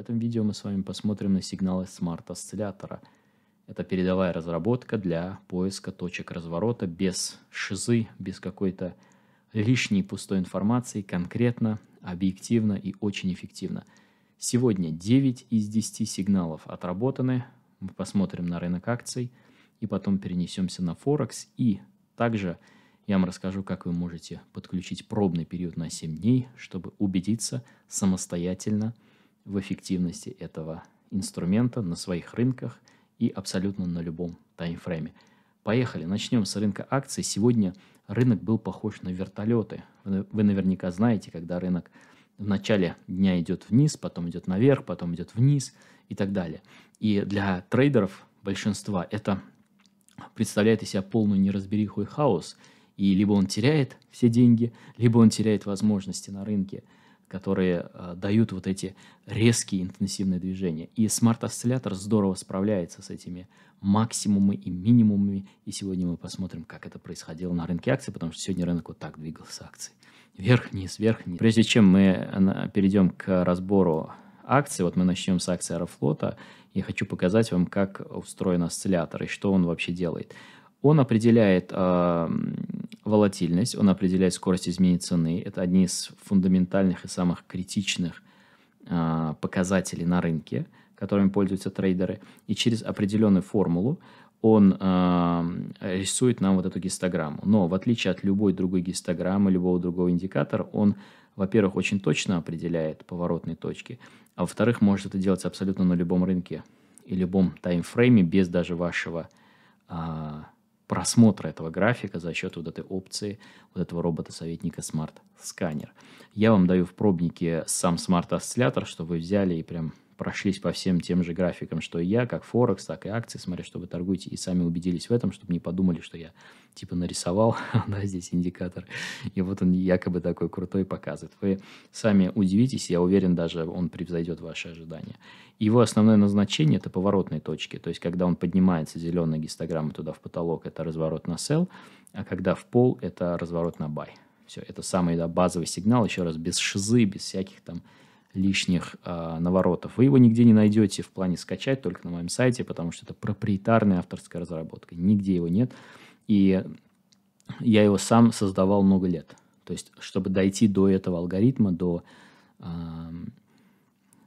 этом видео мы с вами посмотрим на сигналы смарт-осциллятора. Это передовая разработка для поиска точек разворота без шизы, без какой-то лишней пустой информации, конкретно, объективно и очень эффективно. Сегодня 9 из 10 сигналов отработаны. Мы посмотрим на рынок акций и потом перенесемся на Форекс. И также я вам расскажу, как вы можете подключить пробный период на 7 дней, чтобы убедиться самостоятельно – в эффективности этого инструмента на своих рынках и абсолютно на любом таймфрейме. Поехали, начнем с рынка акций. Сегодня рынок был похож на вертолеты. Вы наверняка знаете, когда рынок в начале дня идет вниз, потом идет наверх, потом идет вниз и так далее. И для трейдеров большинства это представляет из себя полную неразбериху и хаос. И либо он теряет все деньги, либо он теряет возможности на рынке – которые э, дают вот эти резкие интенсивные движения. И смарт-осциллятор здорово справляется с этими максимумами и минимумами. И сегодня мы посмотрим, как это происходило на рынке акций, потому что сегодня рынок вот так двигался акций. Вверх-вниз, вверх-вниз. Прежде чем мы э, перейдем к разбору акций, вот мы начнем с акции Аэрофлота, я хочу показать вам, как устроен осциллятор и что он вообще делает. Он определяет э, волатильность, он определяет скорость изменения цены. Это одни из фундаментальных и самых критичных а, показателей на рынке, которыми пользуются трейдеры. И через определенную формулу он а, рисует нам вот эту гистограмму. Но в отличие от любой другой гистограммы, любого другого индикатора, он, во-первых, очень точно определяет поворотные точки, а во-вторых, может это делать абсолютно на любом рынке и любом таймфрейме без даже вашего а, просмотра этого графика за счет вот этой опции, вот этого робота-советника Smart Scanner. Я вам даю в пробнике сам Smart Oscillator, чтобы вы взяли и прям прошлись по всем тем же графикам, что и я, как Форекс, так и акции, смотря что вы торгуете, и сами убедились в этом, чтобы не подумали, что я типа нарисовал, да, здесь индикатор, и вот он якобы такой крутой показывает. Вы сами удивитесь, я уверен, даже он превзойдет ваши ожидания. Его основное назначение – это поворотные точки, то есть когда он поднимается, зеленая гистограмма туда в потолок – это разворот на sell, а когда в пол – это разворот на buy. Все, это самый да, базовый сигнал, еще раз, без шизы, без всяких там лишних э, наворотов. Вы его нигде не найдете в плане скачать, только на моем сайте, потому что это проприетарная авторская разработка. Нигде его нет. И я его сам создавал много лет. То есть, чтобы дойти до этого алгоритма, до, э,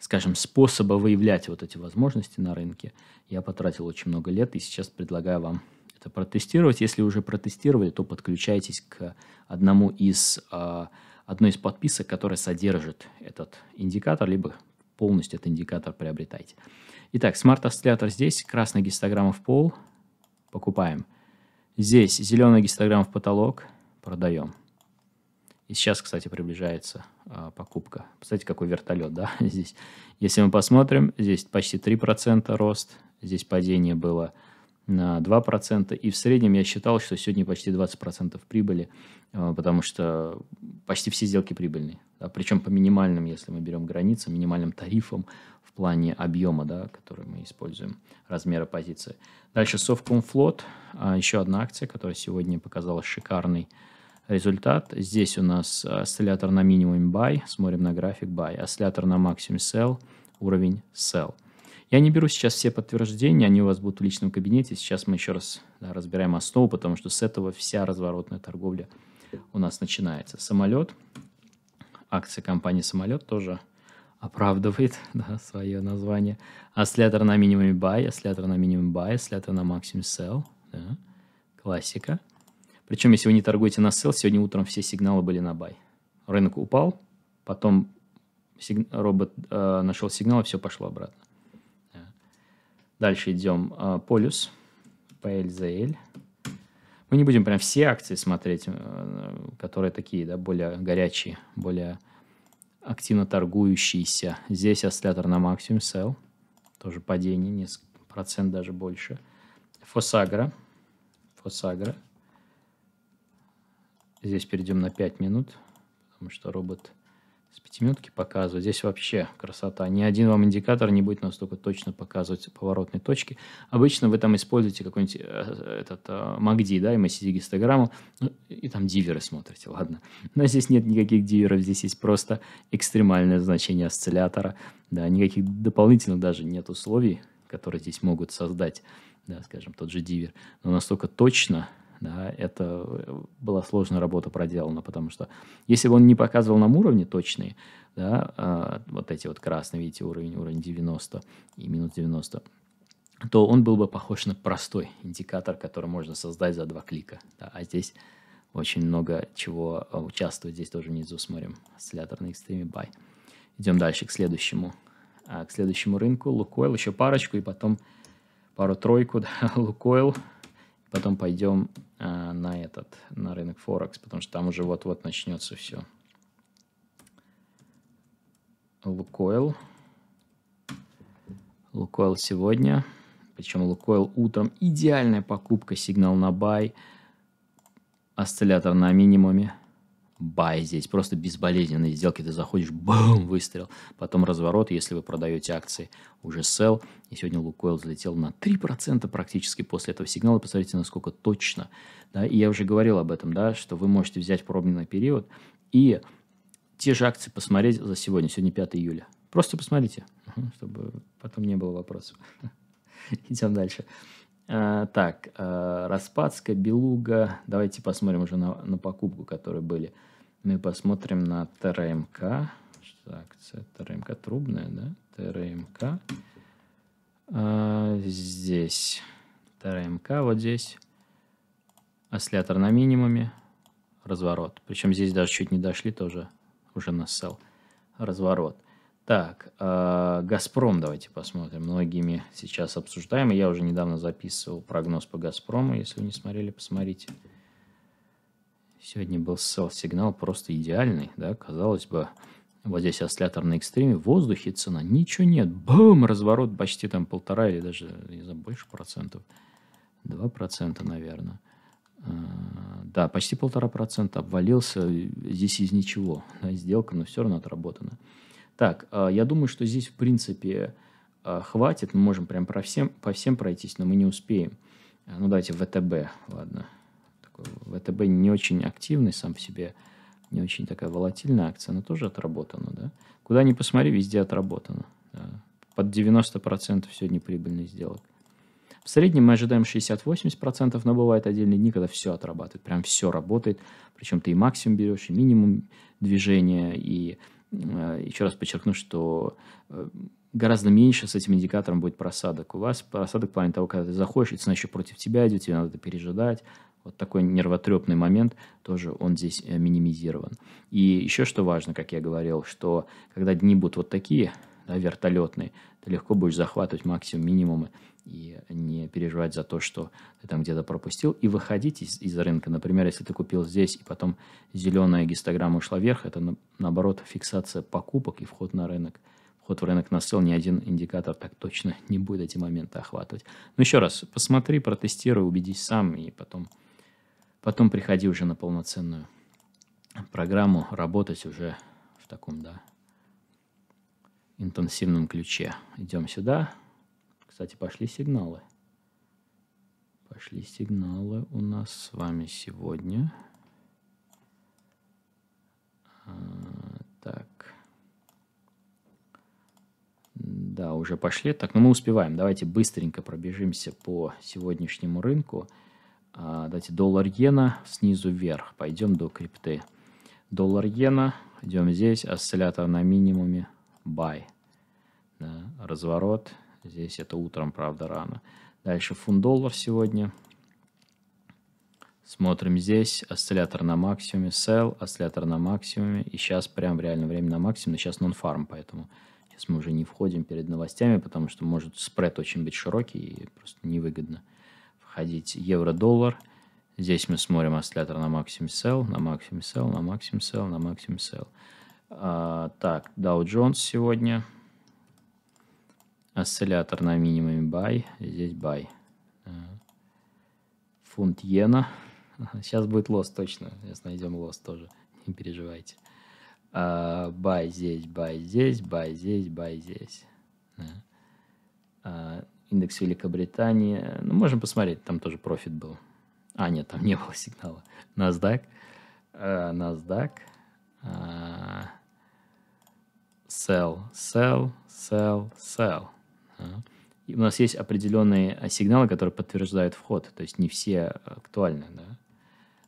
скажем, способа выявлять вот эти возможности на рынке, я потратил очень много лет, и сейчас предлагаю вам это протестировать. Если уже протестировали, то подключайтесь к одному из э, одной из подписок, которая содержит этот индикатор, либо полностью этот индикатор приобретайте. Итак, смарт-осциллятор здесь, красная гистограмма в пол, покупаем. Здесь зеленая гистограмма в потолок, продаем. И сейчас, кстати, приближается а, покупка. Кстати, какой вертолет, да, здесь. Если мы посмотрим, здесь почти 3% рост, здесь падение было на 2%. И в среднем я считал, что сегодня почти 20% прибыли, а, потому что почти все сделки прибыльные. Да, причем по минимальным, если мы берем границы, минимальным тарифам в плане объема, да, который мы используем, размера позиции. Дальше Совкомфлот, а, еще одна акция, которая сегодня показала шикарный результат. Здесь у нас осциллятор на минимуме buy, смотрим на график buy, осциллятор на максимум sell, уровень sell – я не беру сейчас все подтверждения, они у вас будут в личном кабинете. Сейчас мы еще раз да, разбираем основу, потому что с этого вся разворотная торговля у нас начинается. Самолет, акция компании «Самолет» тоже оправдывает да, свое название. Осциллятор на минимуме buy, осциллятор на минимуме buy, осциллятор на максимум sell. Да. Классика. Причем, если вы не торгуете на sell, сегодня утром все сигналы были на buy. Рынок упал, потом сиг... робот э, нашел сигнал, и все пошло обратно. Дальше идем э, полюс, PLZL. Мы не будем прям все акции смотреть, э, которые такие, да, более горячие, более активно торгующиеся. Здесь осциллятор на максимум, sell. Тоже падение, несколько процент даже больше. Фосагра. Фосагра. Здесь перейдем на 5 минут, потому что робот с пятиминутки показывать. Здесь вообще красота. Ни один вам индикатор не будет настолько точно показывать поворотные точки. Обычно вы там используете какой-нибудь э, э, этот MACD, э, да, MACD гистограмму, ну, и там диверы смотрите, ладно. Но здесь нет никаких диверов, здесь есть просто экстремальное значение осциллятора. Да, никаких дополнительных даже нет условий, которые здесь могут создать, да, скажем, тот же дивер. Но настолько точно да, это э, была сложная работа проделана, потому что если бы он не показывал нам уровни точные, да, а, вот эти вот красные, видите, уровень, уровень 90 и минус 90, то он был бы похож на простой индикатор, который можно создать за два клика. Да, а здесь очень много чего э, участвует. Здесь тоже внизу смотрим. Осциллятор на экстриме buy. Идем дальше к следующему. А, к следующему рынку. Лукойл, еще парочку, и потом пару-тройку. Да, Лукойл, потом пойдем а, на этот, на рынок Форекс, потому что там уже вот-вот начнется все. Лукойл. Лукойл сегодня. Причем Лукойл утром. Идеальная покупка, сигнал на бай. Осциллятор на минимуме бай здесь, просто безболезненные сделки. Ты заходишь, бум выстрел, потом разворот, если вы продаете акции, уже sell. И сегодня Лукойл взлетел на 3% практически после этого сигнала. Посмотрите, насколько точно. Да? И я уже говорил об этом, да, что вы можете взять пробный период и те же акции посмотреть за сегодня. Сегодня 5 июля. Просто посмотрите, чтобы потом не было вопросов. Идем дальше. Э, так, а, э, Распадская, Белуга. Давайте посмотрим уже на, на покупку, которые были. Мы посмотрим на ТРМК. Что акция? ТРМК трубная, да? ТРМК. А, здесь. ТРМК вот здесь. Осциллятор на минимуме. Разворот. Причем здесь даже чуть не дошли тоже. Уже на сел. Разворот. Так, э, «Газпром» давайте посмотрим. Многими сейчас обсуждаем. Я уже недавно записывал прогноз по «Газпрому». Если вы не смотрели, посмотрите. Сегодня был сел-сигнал просто идеальный. Да? Казалось бы, вот здесь осциллятор на экстриме, в воздухе цена, ничего нет. бум, Разворот почти там полтора или даже, не знаю, больше процентов. Два процента, наверное. Э, да, почти полтора процента обвалился. Здесь из ничего. Да, сделка, но все равно отработана. Так, э, я думаю, что здесь, в принципе, э, хватит. Мы можем прям про всем, по всем пройтись, но мы не успеем. Э, ну, давайте ВТБ, ладно. ВТБ не очень активный сам в себе, не очень такая волатильная акция, но тоже отработана, да? Куда ни посмотри, везде отработано. Да? Под 90% сегодня прибыльных сделок. В среднем мы ожидаем 60-80%, но бывают отдельные дни, когда все отрабатывает, прям все работает. Причем ты и максимум берешь, и минимум движения, и Э, еще раз подчеркну, что э, гораздо меньше с этим индикатором будет просадок. У вас просадок в плане того, когда ты заходишь, и цена еще против тебя идет, тебе надо это пережидать. Вот такой нервотрепный момент тоже он здесь э, минимизирован. И еще что важно, как я говорил, что когда дни будут вот такие, да, вертолетные, ты легко будешь захватывать максимум, минимумы и не переживать за то, что ты там где-то пропустил, и выходить из, из рынка. Например, если ты купил здесь, и потом зеленая гистограмма ушла вверх, это на, наоборот фиксация покупок и вход на рынок. Вход в рынок на сел ни один индикатор так точно не будет эти моменты охватывать. Но ну, еще раз, посмотри, протестируй, убедись сам, и потом, потом приходи уже на полноценную программу, работать уже в таком, да, интенсивном ключе. Идем сюда, кстати, пошли сигналы. Пошли сигналы у нас с вами сегодня. А, так. Да, уже пошли. Так, ну мы успеваем. Давайте быстренько пробежимся по сегодняшнему рынку. А, давайте доллар иена снизу вверх. Пойдем до крипты. Доллар иена. Идем здесь. Осциллятор на минимуме. Buy. Да, разворот. Разворот Здесь это утром, правда, рано. Дальше фунт-доллар сегодня. Смотрим здесь. Осциллятор на максимуме. Sell, осциллятор на максимуме. И сейчас прям в реальном времени на максимуме. Сейчас нон-фарм, поэтому сейчас мы уже не входим перед новостями, потому что может спред очень быть широкий и просто невыгодно входить. Евро-доллар. Здесь мы смотрим осциллятор на максимум sell, на максимум sell, на максимум sell, на максимум sell. А, так, Dow Jones сегодня Осциллятор на минимуме buy. Здесь buy. Э, фунт иена. Сейчас будет лосс точно. Сейчас найдем лосс тоже. Не переживайте. А, buy здесь, buy здесь, buy здесь, buy здесь. Да. Э, индекс Великобритании. Ну, можем посмотреть. Там тоже профит был. А, нет, там не было сигнала. NASDAQ. А, NASDAQ. А, sell, sell, sell, sell. А? И у нас есть определенные а, сигналы, которые подтверждают вход. То есть не все а, актуальны. Да?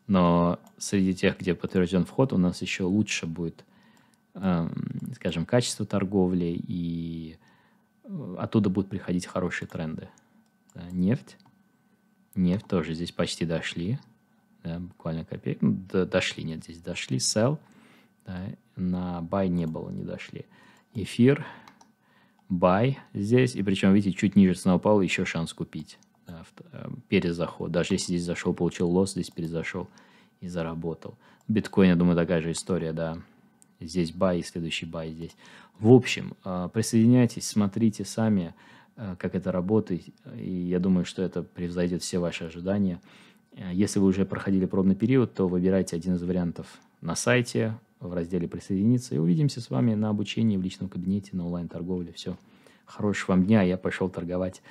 Но среди тех, где подтвержден вход, у нас еще лучше будет, скажем, качество торговли, и оттуда будут приходить хорошие тренды. Да? Нефть. Нефть тоже здесь почти дошли. Да, буквально копейки. Ну, до, дошли, нет, здесь дошли. Sell. Да, на buy не было, не дошли. Эфир buy здесь, и причем, видите, чуть ниже цена упала, еще шанс купить. Э, перезаход. Даже если здесь зашел, получил лосс, здесь перезашел и заработал. Биткоин, я думаю, такая же история, да. Здесь buy и следующий buy здесь. В общем, э, присоединяйтесь, смотрите сами, э, как это работает. И я думаю, что это превзойдет все ваши ожидания. Если вы уже проходили пробный период, то выбирайте один из вариантов на сайте, в разделе «Присоединиться». И увидимся с вами на обучении в личном кабинете, на онлайн-торговле. Все. Хорошего вам дня. Я пошел торговать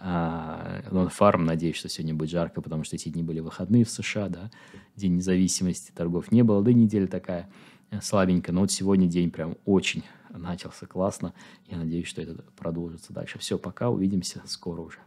а, фарм надеюсь, что сегодня будет жарко, потому что эти дни были выходные в США, да, День независимости, торгов не было, да и неделя такая э, слабенькая, но вот сегодня день прям очень начался классно, я надеюсь, что это продолжится дальше. Все, пока, увидимся скоро уже.